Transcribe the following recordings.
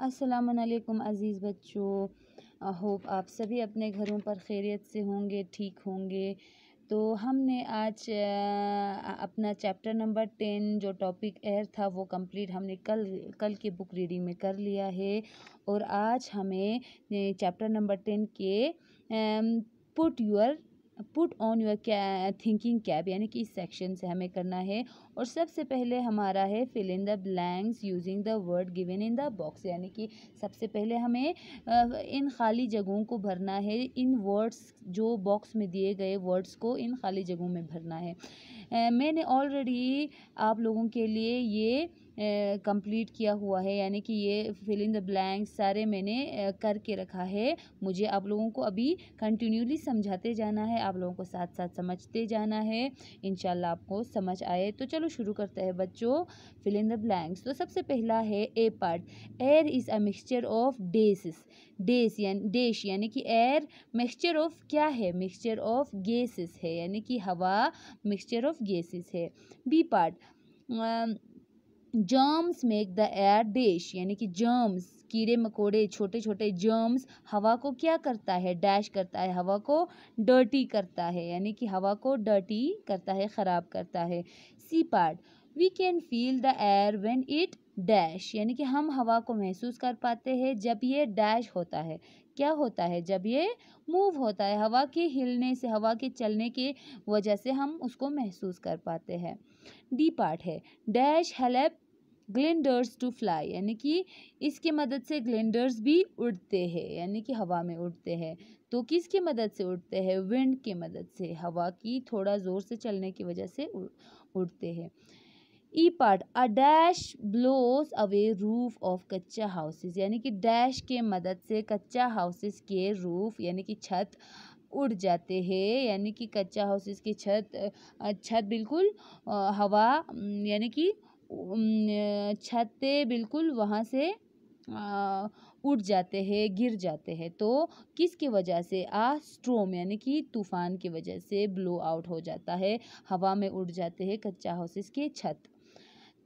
वालेकुम अज़ीज़ बच्चों होप आप सभी अपने घरों पर खैरियत से होंगे ठीक होंगे तो हमने आज अपना चैप्टर नंबर टेन जो टॉपिक एयर था वो कंप्लीट हमने कल कल की बुक रीडिंग में कर लिया है और आज हमें चैप्टर नंबर टेन के put your put on your thinking cap यानी कि इस सेक्शन से हमें करना है और सबसे पहले हमारा है fill in the blanks using the word given in the box यानी कि सबसे पहले हमें इन खाली जगहों को भरना है इन वर्ड्स जो बॉक्स में दिए गए वर्ड्स को इन खाली जगहों में भरना है मैंने ऑलरेडी आप लोगों के लिए ये कंप्लीट किया हुआ है यानी कि ये फिल इन द ब्लैंक्स सारे मैंने करके रखा है मुझे आप लोगों को अभी कंटिन्यूली समझाते जाना है आप लोगों को साथ साथ समझते जाना है इन आपको समझ आए तो चलो शुरू करते हैं बच्चों फिल इन द ब्लैंक्स तो सबसे पहला है A part air is a mixture of डेसिस डेस यानी डेश यानी कि एयर मिक्सचर ऑफ क्या है मिक्सचर ऑफ गेसिस है यानी कि हवा मिक्सचर ऑफ गेसिस है B part germs make the air dash यानी कि जर्म्स कीड़े मकोड़े छोटे छोटे जर्म्स हवा को क्या करता है डैश करता है हवा को डर्टी करता है यानी कि हवा को डर्टी करता है ख़राब करता है C part we can feel the air when it dash यानी कि हम हवा को महसूस कर पाते हैं जब ये डैश होता है क्या होता है जब ये मूव होता है हवा के हिलने से हवा के चलने के वजह से हम उसको महसूस कर पाते हैं डी पार्ट है dash help gliders to fly यानी कि इसके मदद से ग्लेंडर्स भी उड़ते हैं यानी कि हवा में उड़ते हैं तो किसकी मदद से उड़ते हैं विंड की मदद से हवा की थोड़ा ज़ोर से चलने की वजह से उड़ते हैं E part a dash blows away roof of कच्चा हाउसेस यानी कि डैश के मदद से कच्चा हाउसेस के रूफ यानी कि छत उड़ जाते हैं यानी कि कच्चा हाउसेस की छत छत बिल्कुल हवा यानी कि छतें बिल्कुल वहाँ से उड़ जाते हैं गिर जाते हैं तो किसके वजह से आ स्ट्रोम यानी कि तूफ़ान की वजह से ब्लो आउट हो जाता है हवा में उड़ जाते हैं कच्चा हाउसेस के छत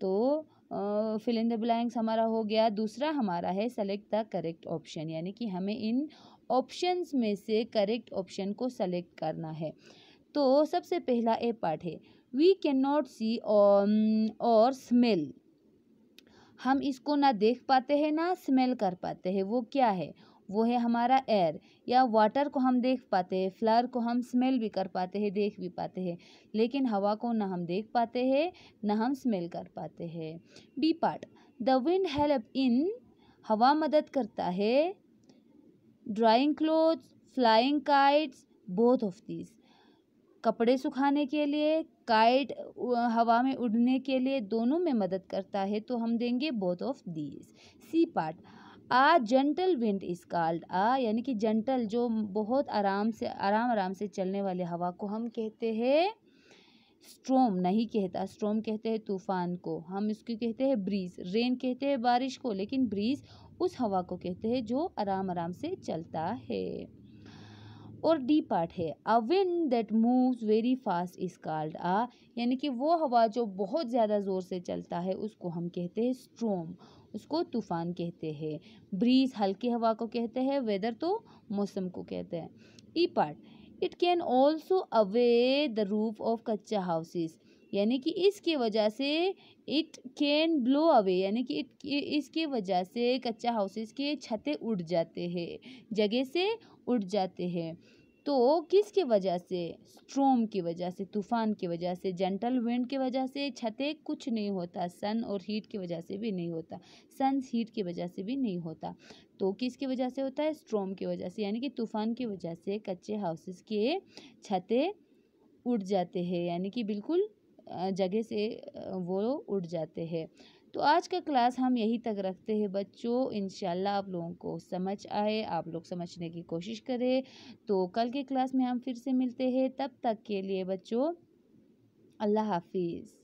तो फिल इन द ब्लैंक्स हमारा हो गया दूसरा हमारा है सेलेक्ट द करेक्ट ऑप्शन यानी कि हमें इन ऑप्शंस में से करेक्ट ऑप्शन को सेलेक्ट करना है तो सबसे पहला ए पार्ट है वी कैन नॉट सी और स्मेल हम इसको ना देख पाते हैं ना स्मेल कर पाते हैं वो क्या है वो है हमारा एयर या वाटर को हम देख पाते हैं फ्लावर को हम स्मेल भी कर पाते हैं देख भी पाते हैं लेकिन हवा को ना हम देख पाते हैं ना हम स्मेल कर पाते हैं B part the wind help in हवा मदद करता है drying cloth flying kites both of these कपड़े सुखाने के लिए काइट हवा में उड़ने के लिए दोनों में मदद करता है तो हम देंगे both of these C part a gentle wind is called a यानी कि जेंटल जो बहुत आराम से आराम आराम से चलने वाली हवा को हम कहते हैं स्ट्रोम नहीं कहता स्ट्रोम कहते हैं तूफान को हम इसको कहते हैं ब्रीज रेन कहते हैं बारिश को लेकिन ब्रीज उस हवा को कहते हैं जो आराम आराम से चलता है और डी पार्ट है a wind that moves very fast is called a यानी कि वो हवा जो बहुत ज़्यादा ज़ोर से चलता है उसको हम कहते हैं स्ट्रोम उसको तूफ़ान कहते हैं ब्रीज हल्की हवा को कहते हैं वेदर तो मौसम को कहते हैं E part it can also away the roof of कच्चा हाउसेस यानी कि इसके वजह से इट कैन ब्लो अवे यानी कि इट इसके वजह से कच्चा हाउसेस के छतें उड़ जाते हैं जगह से उड़ जाते हैं तो किसके वजह से स्ट्रोम की वजह से तूफान की वजह से जेंटल विंड की वजह से छतें कुछ नहीं होता सन और हीट की वजह से भी नहीं होता सन हीट की वजह से भी नहीं होता तो किसके वजह से होता है स्ट्रोम की वजह से यानी कि तूफान की वजह से कच्चे हाउसेस के छतें उड़ जाते हैं यानी कि बिल्कुल जगह से वो उठ जाते हैं तो आज का क्लास हम यहीं तक रखते हैं बच्चों इन आप लोगों को समझ आए आप लोग समझने की कोशिश करें तो कल के क्लास में हम फिर से मिलते हैं तब तक के लिए बच्चों अल्लाह हाफिज़